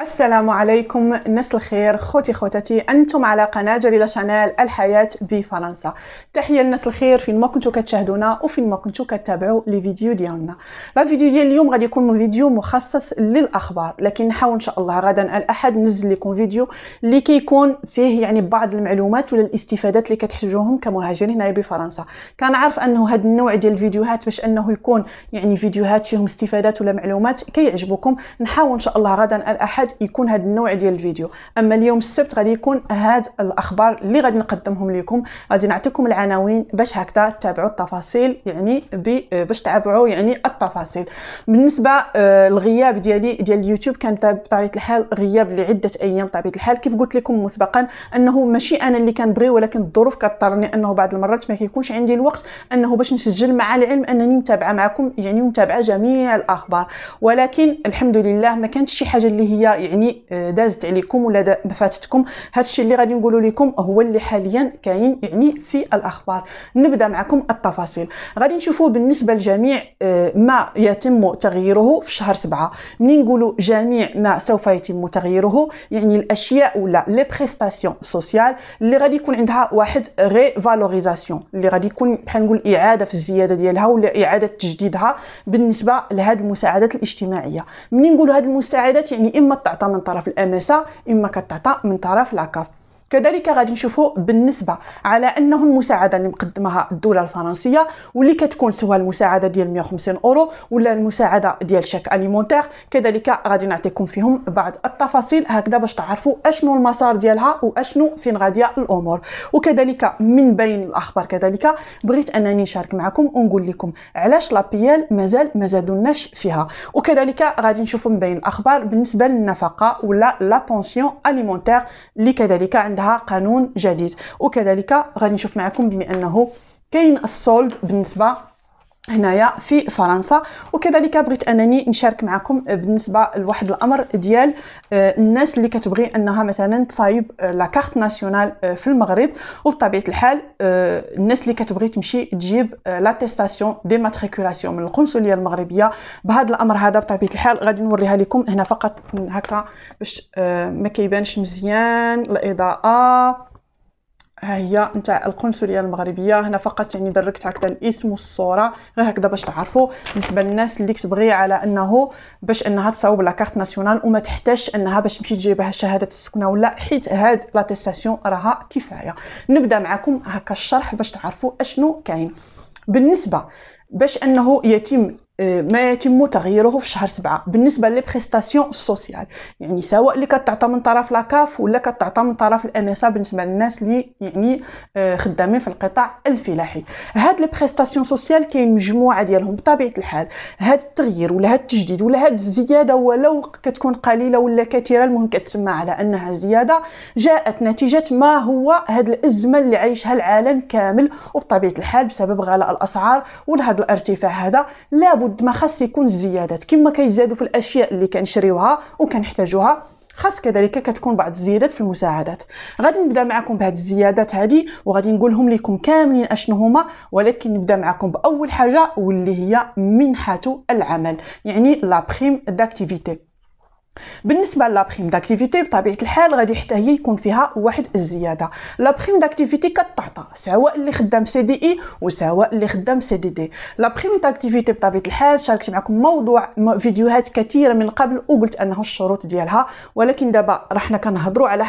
السلام عليكم الناس الخير خوتي خوتاتي انتم على قناه جليله شانيل الحياه بفرنسا تحيه لنسل الخير فين ما كنتو كتشاهدونا وفين ما كنتو كتابعوا لي فيديو ديالنا لا فيديو ديال اليوم غادي يكون فيديو مخصص للاخبار لكن نحاول ان شاء الله غدا الاحد ننزل لكم فيديو اللي كيكون فيه يعني بعض المعلومات ولا الاستفادات اللي كتحتاجوهم كمهاجرين هنا بفرنسا كنعرف انه هذا النوع ديال الفيديوهات باش انه يكون يعني فيديوهات فيهم استفادات ولا معلومات كيعجبكم كي نحاول ان شاء الله غدا الاحد يكون هذا النوع ديال الفيديو اما اليوم السبت غادي يكون هاد الاخبار اللي غادي نقدمهم لكم غادي نعطيكم العناوين باش هكذا تتابعوا التفاصيل يعني باش تتابعوا يعني التفاصيل بالنسبه للغياب آه، ديالي ديال اليوتيوب كان بطبيعه الحال غياب لعده ايام بطبيعه الحال كيف قلت لكم مسبقا انه ماشي انا اللي كنبغي ولكن الظروف كضطرني انه بعض المرات ما كيكونش عندي الوقت انه باش نسجل مع العلم انني متابعه معكم يعني متابعه جميع الاخبار ولكن الحمد لله ما كانتش شي حاجه اللي هي يعني آه، دازت عليكم ولا فاتتكم هادشي اللي غادي نقولوا لكم هو اللي حاليا كاين يعني في الاخبار نبدا معكم التفاصيل غادي نشوفوا بالنسبه لجميع آه، ما يتم تغييره في شهر سبعة منين نقولوا جميع ما سوف يتم تغييره يعني الاشياء ولا لي بريستاسيون سوسيال اللي غادي يكون عندها واحد ري فالوريزاسيون اللي غادي يكون بحال نقول اعاده في الزياده ديالها ولا اعاده تجديدها بالنسبه لهاد المساعدات الاجتماعيه منين نقولوا هاد المساعدات يعني اما كتعطى من طرف الامسا اما كتعطى من طرف لاكاف كذلك غادي نشوفوا بالنسبه على انه المساعده اللي مقدمها الدوله الفرنسيه واللي كتكون سواء المساعده ديال 150 اورو ولا المساعده ديال شاك اليمونتير كذلك غادي نعطيكم فيهم بعض التفاصيل هكذا باش تعرفوا اشنو المسار ديالها واشنو فين غاديه الامور وكذلك من بين الاخبار كذلك بغيت انني نشارك معكم ونقول لكم علاش لابيال مازال ما زادوناش فيها وكذلك غادي نشوفوا من بين الاخبار بالنسبه للنفقه ولا لا بونسيون اليمونتير اللي كذلك عندها عندها قانون جديد وكذلك غادي نشوف معكم انه كاين السولد بالنسبه هنايا في فرنسا وكذلك بغيت انني نشارك معكم بالنسبه لواحد الامر ديال آه، الناس اللي كتبغي انها مثلا تصايب آه، لا كارت آه، ناسيونال في المغرب وبطبيعه الحال الناس اللي كتبغي تمشي تجيب لاتيستاسيون دي ماتريكولاسيون من القنصليه المغربيه بهذا الامر هذا بطبيعه الحال غادي نوريها لكم هنا فقط هكا باش ما كيبانش مزيان الاضاءه ها هي نتاع القنصليه المغربيه هنا فقط يعني دركت هكذا الاسم والصوره غير هكذا باش تعرفوا بالنسبه للناس اللي كتبغي على انه باش انها تصاوب لا كارت ناسيونال وما تحتاجش انها باش تمشي تجيبها شهاده السكنه ولا حيت هاد لاتيستاسيون راها كفايه نبدا معكم هكا الشرح باش تعرفوا اشنو كاين بالنسبه باش انه يتم أه، ما يتم تغييره في شهر سبعة بالنسبة للبريستاسيون السوسيال يعني سواء اللي كتعطى من طرف لاكاف ولا كتعطى من طرف الانسا بالنسبة للناس اللي يعني أه، خدامين في القطاع الفلاحي هاد البريستاسيون سوسيال كاين مجموعة ديالهم بطبيعة الحال هاد التغيير ولا هاد التجديد ولا هاد الزيادة ولو كتكون قليلة ولا كثيرة المهم كتسمى على انها زيادة جاءت نتيجة ما هو هاد الازمة اللي عايشها العالم كامل وبطبيعة الحال بسبب غلاء الاسعار ولهاد الارتفاع هذا لا لابد ما خاص يكون الزيادات كما كيزادوا في الاشياء اللي كنشريوها وكنحتاجوها خاص كذلك كتكون بعض الزيادات في المساعدات غادي نبدا معكم بهاد الزيادات هادي وغادي نقولهم لكم كاملين اشنو هما ولكن نبدا معكم باول حاجه واللي هي منحه العمل يعني لا بريم داكتيفيتي بالنسبه لابريم داكتيفيتي بطبيعه الحال غادي حتى هي يكون فيها واحد الزياده لابريم داكتيفيتي كتعطى سواء اللي خدام سي دي اي e وسواء اللي خدام سي دي دي لابريم داكتيفيتي بطبيعه الحال شاركت معكم موضوع فيديوهات كثيره من قبل وقلت انه الشروط ديالها ولكن دابا رحنا كنهضروا على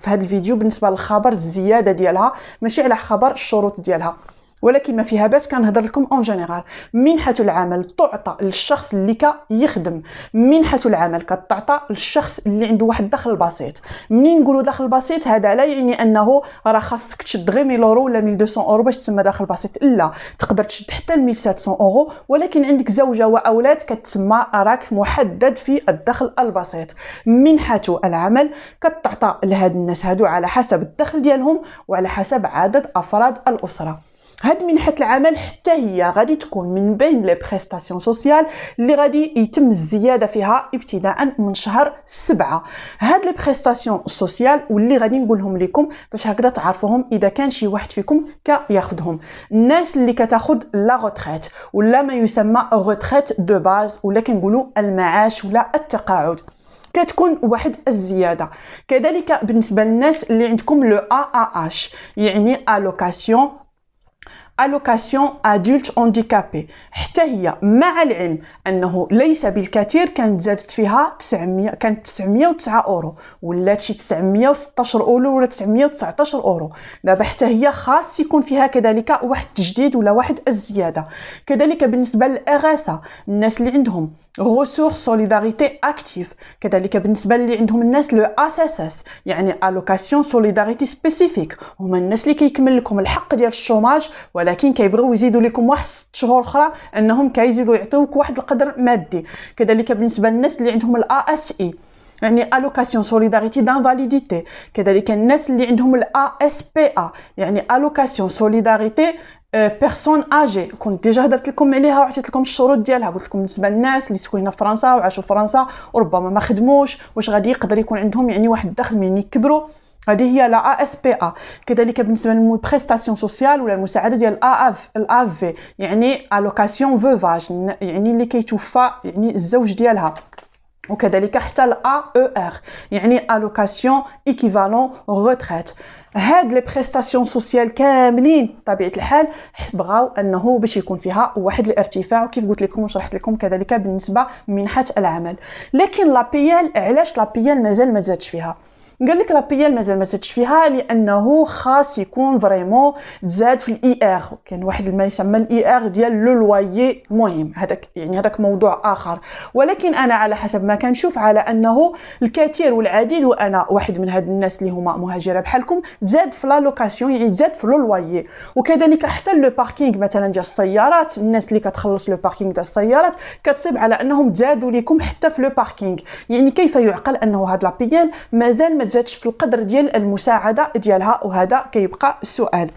في هذا الفيديو بالنسبه للخبر الزياده ديالها ماشي على خبر الشروط ديالها ولكن ما فيها باس كنهضر لكم اون جينيرال منحه العمل تعطى للشخص اللي كيخدم منحه العمل كتعطى للشخص اللي عنده واحد الدخل بسيط منين نقولوا دخل بسيط هذا لا يعني انه راه خاصك تشد غير 1000 اورو ولا 1200 اورو باش تسمى دخل بسيط لا تقدر تشد حتى 1700 اورو ولكن عندك زوجه واولاد كتسمى راك محدد في الدخل البسيط منحه العمل كتعطى لهاد الناس هادو على حسب الدخل ديالهم وعلى حسب عدد افراد الاسره هاد منحة العمل حتى هي غادي تكون من بين لي بريستاسيون سوسيال اللي غادي يتم الزيادة فيها ابتداء من شهر سبعة هاد لي بريستاسيون سوسيال واللي غادي نقولهم لكم باش هكذا تعرفوهم إذا كان شي واحد فيكم كياخدهم الناس اللي كتاخد لا غوتريت ولا ما يسمى غوتريت دو باز ولا كنقولوا المعاش ولا التقاعد كتكون واحد الزياده كذلك بالنسبه للناس اللي عندكم لو ا ا اش يعني الوكاسيون allocation adulte handicapé حتى هي مع العلم انه ليس بالكثير كانت زادت فيها 900 كانت 909 اورو ولات شي 916 اورو ولا 919 اورو دابا حتى هي خاص يكون فيها كذلك واحد التجديد ولا واحد الزياده كذلك بالنسبه للاغاسه الناس اللي عندهم غوسور سوليداريتي اكتيف كذلك بالنسبه اللي عندهم الناس لو اس اس اس يعني الوكاسيون سوليداريتي سبيسيفيك هما الناس اللي كيكمل لكم الحق ديال الشوماج ولا ولكن كيبغيو يزيدوا لكم واحد ست شهور اخرى انهم كيزيدوا يعطيوك واحد القدر مادي كذلك بالنسبه للناس اللي عندهم الا اس اي e، يعني الوكاسيون سوليداريتي دانفاليديتي كذلك الناس اللي عندهم الا اس بي ا يعني الوكاسيون سوليداريتي بيرسون اجي كنت ديجا هضرت لكم عليها وعطيت لكم الشروط ديالها قلت لكم بالنسبه للناس اللي سكنوا في فرنسا وعاشوا في فرنسا وربما ما خدموش واش غادي يقدر يكون عندهم يعني واحد الدخل من يكبروا هذه هي لا اس بي ا كذلك بالنسبه للبريستاسيون سوسيال ولا المساعده ديال الاف اف الاف في يعني الوكاسيون فوفاج يعني اللي كيتوفى يعني الزوج ديالها وكذلك حتى الا او ار e يعني الوكاسيون ايكيفالون روتريت هاد لي بريستاسيون سوسيال كاملين بطبيعه الحال بغاو انه باش يكون فيها واحد الارتفاع وكيف قلت لكم وشرحت لكم كذلك بالنسبه منحه العمل لكن لا بي ال علاش لا بي ال مازال ما زادش فيها قال لك لابيال مازال ما زادش فيها لانه خاص يكون فريمون تزاد في الاي ار كان واحد ما يسمى الاي ار ديال لو لويي المهم هذاك يعني هذاك موضوع اخر ولكن انا على حسب ما كنشوف على انه الكثير والعديد وانا واحد من هاد الناس اللي هما مهاجره بحالكم تزاد في لا لوكاسيون يعني تزاد في لو لويي وكذلك حتى لو باركينغ مثلا ديال السيارات الناس اللي كتخلص لو باركينغ ديال السيارات كتصيب على انهم تزادوا لكم حتى في لو باركينغ يعني كيف يعقل انه هاد لابيال مازال ما تزادش في القدر ديال المساعده ديالها وهذا كيبقى السؤال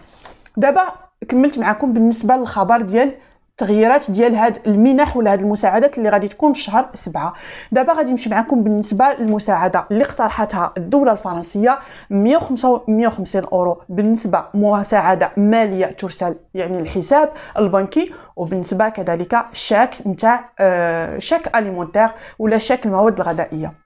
دابا كملت معكم بالنسبه للخبر ديال التغييرات ديال هاد المنح ولا هاد المساعدات اللي غادي تكون في شهر سبعة دابا غادي نمشي معكم بالنسبه للمساعده اللي اقترحتها الدوله الفرنسيه 150 اورو بالنسبه مساعده ماليه ترسل يعني الحساب البنكي وبالنسبه كذلك شاك نتاع آه، شاك اليمونتير ولا شاك المواد الغذائيه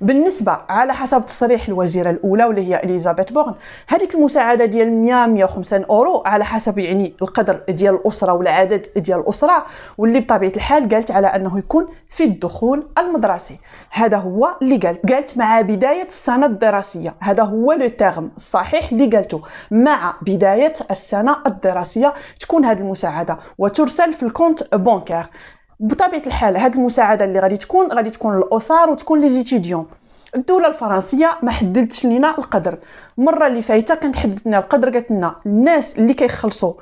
بالنسبه على حسب تصريح الوزيره الاولى واللي هي اليزابيث بورن هذيك المساعده ديال 150 اورو على حسب يعني القدر ديال الاسره والعدد ديال الاسره واللي بطبيعه الحال قالت على انه يكون في الدخول المدرسي هذا هو اللي قالت قالت مع بدايه السنه الدراسيه هذا هو لو الصحيح اللي قالته مع بدايه السنه الدراسيه تكون هذه المساعده وترسل في الكونت بونكار بطبيعه الحال هذه المساعده اللي غادي تكون غادي تكون للاسر وتكون لي الدوله الفرنسيه ما حددتش لينا القدر المره اللي فايته كانت حددت لنا القدر قالت لنا الناس اللي كيخلصوا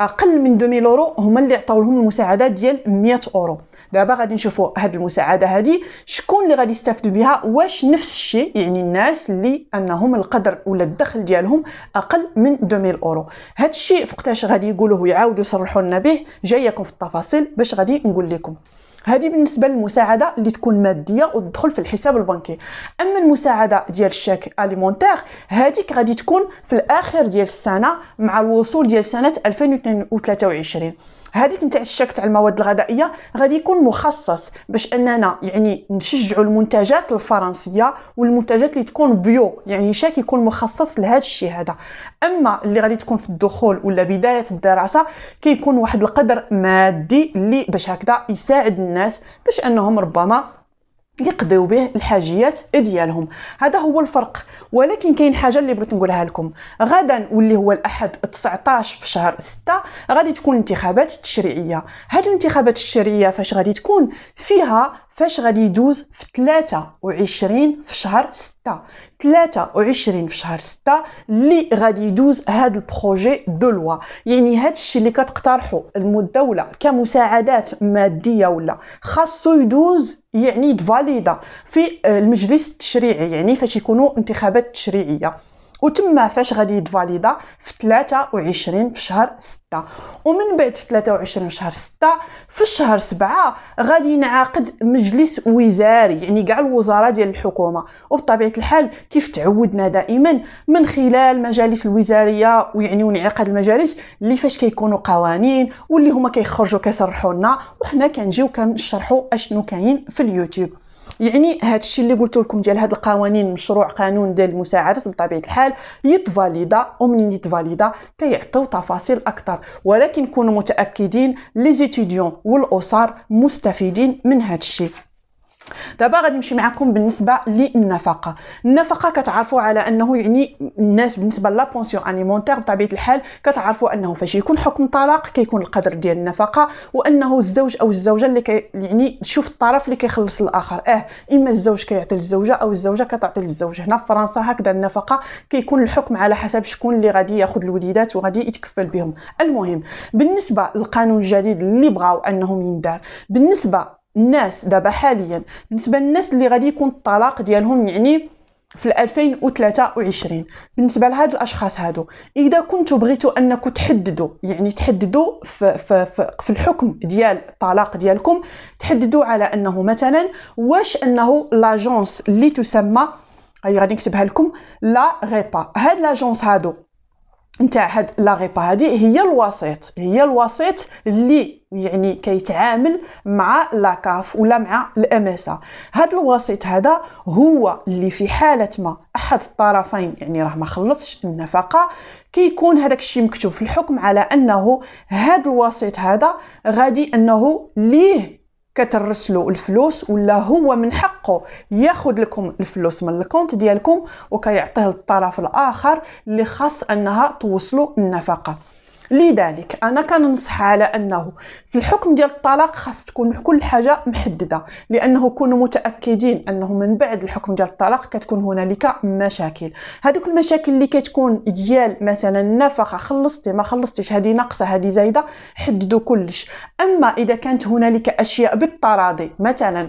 اقل من 2000 يورو هما اللي عطاو لهم المساعده ديال 100 اورو دابا غادي نشوفوا هاد المساعده هادي شكون اللي غادي يستافدوا بها واش نفس الشيء يعني الناس اللي انهم القدر ولا الدخل ديالهم اقل من 2000 اورو هاد الشيء فوقتاش غادي يقولوه ويعاودوا يصرحوا لنا به جايكم في التفاصيل باش غادي نقول لكم هذه بالنسبه للمساعده اللي تكون ماديه وتدخل في الحساب البنكي اما المساعده ديال الشاك اليمونتير هذيك غادي تكون في الاخر ديال السنه مع الوصول ديال سنه 2023 هذيك نتاع الشك تاع المواد الغذائيه غادي يكون مخصص باش اننا يعني نشجعوا المنتجات الفرنسيه والمنتجات اللي تكون بيو يعني شاك يكون مخصص لهذا الشيء هذا اما اللي غادي تكون في الدخول ولا بدايه الدراسه كيكون واحد القدر مادي اللي باش هكذا يساعد الناس باش انهم ربما يقضيو به الحاجيات ديالهم هذا هو الفرق ولكن كاين حاجه اللي بغيت نقولها لكم غدا واللي هو الاحد 19 في شهر 6 غادي تكون الانتخابات التشريعيه هذه الانتخابات التشريعيه فاش غادي تكون فيها فاش غادي يدوز في 23 في شهر 6 23 في شهر 6 اللي غادي يدوز هذا البروجي دو لوا يعني هذا الشيء اللي كتقترحوا المدوله كمساعدات ماديه ولا خاصو يدوز يعني تفاليدا في المجلس التشريعي يعني فاش يكونوا انتخابات تشريعيه وتما فاش غادي يتفاليدا في 23 في شهر 6 ومن بعد في 23 في شهر 6 في شهر 7 غادي ينعقد مجلس وزاري يعني كاع الوزراء ديال الحكومه وبطبيعه الحال كيف تعودنا دائما من خلال مجالس الوزاريه ويعني وانعقاد المجالس اللي فاش كيكونوا قوانين واللي هما كيخرجوا كيصرحوا لنا وحنا كنجيو كنشرحوا اشنو كاين في اليوتيوب يعني هذا الشيء اللي قلت لكم ديال هاد القوانين مشروع قانون ديال المساعدات بطبيعه الحال يتفاليدا ومن يتفاليدا كيعطيو تفاصيل اكثر ولكن كونوا متاكدين لي زيتيديون والاسر مستفيدين من هذا الشيء دابا غادي نمشي معكم بالنسبه للنفقه النفقه كتعرفوا على انه يعني الناس بالنسبه لا بونسيون انيمونتير بطبيعه الحال كتعرفوا انه فاش يكون حكم طلاق كيكون القدر ديال النفقه وانه الزوج او الزوجه اللي كي يعني تشوف الطرف اللي كيخلص الاخر اه اما الزوج كيعطي للزوجه او الزوجه كتعطي للزوج هنا في فرنسا هكذا النفقه كيكون الحكم على حسب شكون اللي غادي ياخذ الوليدات وغادي يتكفل بهم المهم بالنسبه للقانون الجديد اللي بغاو انهم يندار بالنسبه الناس دابا حاليا بالنسبه للناس اللي غادي يكون الطلاق ديالهم يعني في 2023 بالنسبه لهاد الاشخاص هادو اذا كنتو بغيتو انكم تحددوا يعني تحددوا في, في, في, في الحكم ديال الطلاق ديالكم تحددوا على انه مثلا واش انه لاجونس اللي تسمى غادي نكتبها لكم لا ريبا هاد لاجونس هادو نتاع هاد لاغيبا هادي هي الوسيط هي الوسيط اللي يعني كيتعامل مع لاكاف ولا مع اس هاد الوسيط هذا هو اللي في حاله ما احد الطرفين يعني راه ما خلصش النفقه كيكون هذاك الشيء مكتوب في الحكم على انه هاد الوسيط هذا غادي انه ليه كترسلو الفلوس ولا هو من حقه ياخد لكم الفلوس من الكونت ديالكم وكيعطيه للطرف الاخر اللي خاص انها توصلو النفقه لذلك انا كننصح على انه في الحكم ديال الطلاق خاص تكون كل حاجه محدده لانه كونوا متاكدين انه من بعد الحكم ديال الطلاق كتكون هنالك مشاكل هذوك المشاكل اللي كتكون ديال مثلا النفقه خلصتي ما خلصتيش هذه ناقصه هذه زايده حددوا كلش اما اذا كانت هنالك اشياء بالتراضي مثلا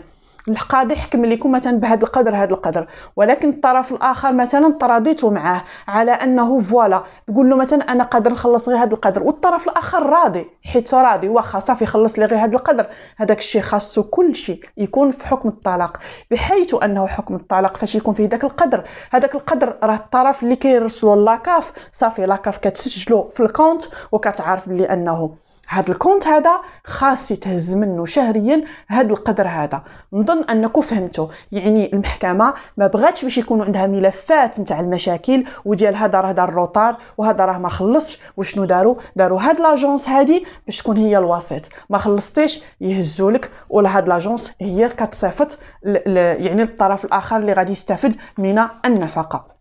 القاضي حكم لكم مثلا بهذا القدر هذا القدر ولكن الطرف الاخر مثلا تراضيتوا معاه على انه فوالا تقول له مثلا انا قادر نخلص غير هذا القدر والطرف الاخر راضي حيت راضي واخا صافي خلص لي غير هذا القدر هذاك الشيء خاصو كل شيء يكون في حكم الطلاق بحيث انه حكم الطلاق فاش يكون فيه ذاك القدر هذاك القدر راه الطرف اللي كيرسلو لاكاف صافي لاكاف كتسجلو في الكونت وكتعرف بلي انه هاد الكونت هذا خاص يتهز منه شهريا هاد القدر هذا نظن انكم فهمتوا يعني المحكمه ما بغاتش باش يكونوا عندها ملفات نتاع المشاكل وديال هذا راه دار الروطار وهذا راه ما خلصش وشنو داروا داروا هاد لاجونس هادي باش تكون هي الوسيط ما خلصتيش يهزولك ولا هاد لاجونس هي كتصيفط يعني الطرف الاخر اللي غادي يستافد من النفقه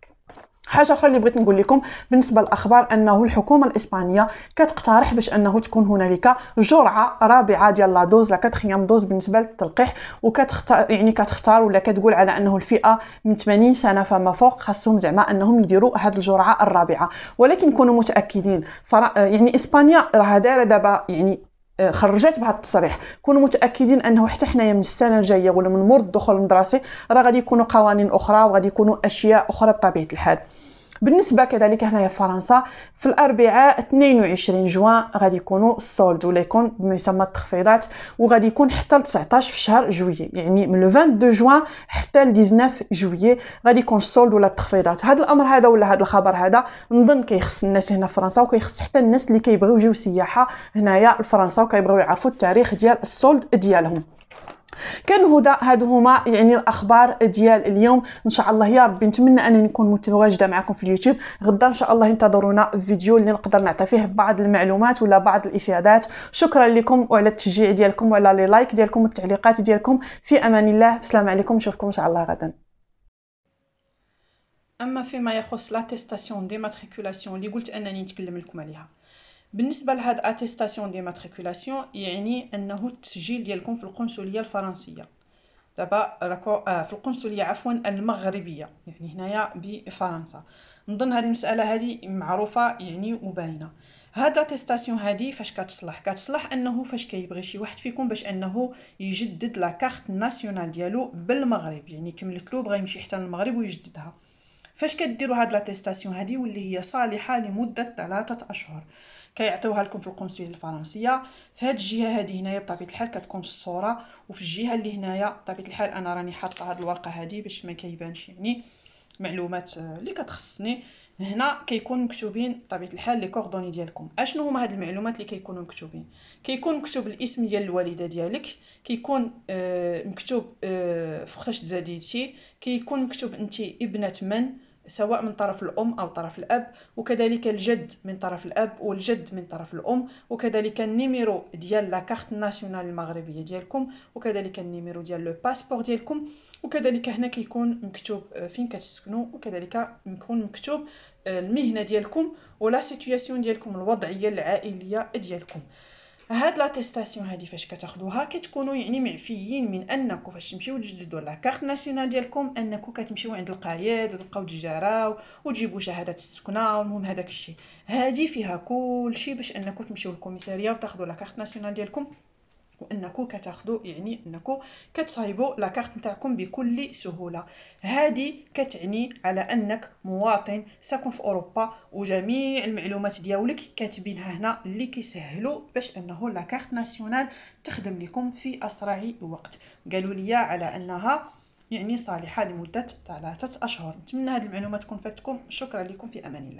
حاجه اخرى اللي بغيت نقول لكم بالنسبه للاخبار انه الحكومه الاسبانيه كتقترح باش انه تكون هنالك جرعه رابعه ديال لا دوز لا كاتريام دوز بالنسبه للتلقيح وكتختار يعني كتختار ولا كتقول على انه الفئه من 80 سنه فما فوق خاصهم زعما انهم يديروا هذه الجرعه الرابعه ولكن كونوا متاكدين يعني اسبانيا راه دايره دابا يعني آه، خرجات بهذا التصريح كونوا متاكدين انه حتى حنايا من السنه الجايه ولا من مور الدخول المدرسي راه غادي يكونوا قوانين اخرى وغادي يكونوا اشياء اخرى بطبيعه الحال بالنسبه كذلك هنايا في فرنسا في الاربعاء 22 جوان غادي يكونوا السولد ولا يكون بمسمى التخفيضات وغادي يكون حتى ل 19 في شهر جويي يعني من 22 جوان حتى ل 19 جويي غادي يكون السولد ولا التخفيضات هذا الامر هذا ولا هذا الخبر هذا نظن كيخص الناس هنا في فرنسا وكيخص حتى الناس اللي كيبغيو يجيو سياحه هنايا لفرنسا وكيبغيو يعرفوا التاريخ ديال السولد ديالهم كان هدى هادو هما يعني الاخبار ديال اليوم ان شاء الله يا ربي نتمنى انني نكون متواجده معكم في اليوتيوب غدا ان شاء الله انتظرونا فيديو اللي نقدر نعطي فيه بعض المعلومات ولا بعض الافادات شكرا لكم وعلى التشجيع ديالكم وعلى لي لايك ديالكم والتعليقات ديالكم في امان الله السلام عليكم نشوفكم ان شاء الله غدا اما فيما يخص لاتيستاسيون دي ديماتريكولاسيون اللي قلت انني نتكلم لكم عليها بالنسبه لهاد اتيستاسيون دي ماتريكولاسيون يعني انه التسجيل ديالكم في القنصليه الفرنسيه دابا راكو آه، في القنصليه عفوا المغربيه يعني هنايا بفرنسا نظن هذه المساله هذه معروفه يعني وباينه هاد لاتيستاسيون هادي فاش كتصلح كتصلح انه فاش كيبغي شي واحد فيكم باش انه يجدد لا كارت ناسيونال ديالو بالمغرب يعني كملتلو بغا يمشي حتى للمغرب ويجددها فاش كديروا هاد لاتيستاسيون هادي واللي هي صالحه لمده ثلاثه اشهر كيعطيوها لكم في القنصليه الفرنسيه في هاد الجهه هادي هنايا بطبيعه الحال كتكون الصوره وفي الجهه اللي هنايا بطبيعه الحال انا راني حاطه هاد الورقه هادي باش ما كيبانش يعني معلومات آه، اللي كتخصني هنا كيكون مكتوبين بطبيعه الحال لي كوردوني ديالكم اشنو هما هاد المعلومات اللي كيكونوا مكتوبين كيكون مكتوب الاسم ديال الوالده ديالك كيكون آه، مكتوب آه، فخش تزاديتي كيكون مكتوب انتي ابنه من سواء من طرف الأم أو طرف الأب وكذلك الجد من طرف الأب والجد من طرف الأم وكذلك النيميرو ديال لا كارت ناسيونال المغربية ديالكم وكذلك النيميرو ديال لو باسبور ديالكم وكذلك هنا كيكون مكتوب آه، فين كتسكنوا وكذلك يكون مكتوب آه، المهنة ديالكم ولا سيتوياسيون ديالكم الوضعية العائلية ديالكم هاد لاتيستاسيون هادي فاش كتاخذوها كتكونوا يعني معفيين من انكم فاش تمشيو تجددوا لا كارت ناسيونال ديالكم انكم كتمشيو عند القايد وتبقاو تجاراو وتجيبوا شهاده السكنه والمهم هذاك الشيء هادي فيها كلشي باش انكم تمشيو للكوميساريه وتاخذوا لا كارت ناسيونال ديالكم وانكم كتاخذوا يعني انكم كتصايبوا لا كارت نتاعكم بكل سهوله هذه كتعني على انك مواطن ساكن في اوروبا وجميع المعلومات ديالك كاتبينها هنا اللي كيسهلوا باش انه لا كارت ناسيونال تخدم لكم في اسرع وقت قالوا لي على انها يعني صالحه لمده ثلاثه اشهر نتمنى هذه المعلومات تكون فاتكم شكرا لكم في امان الله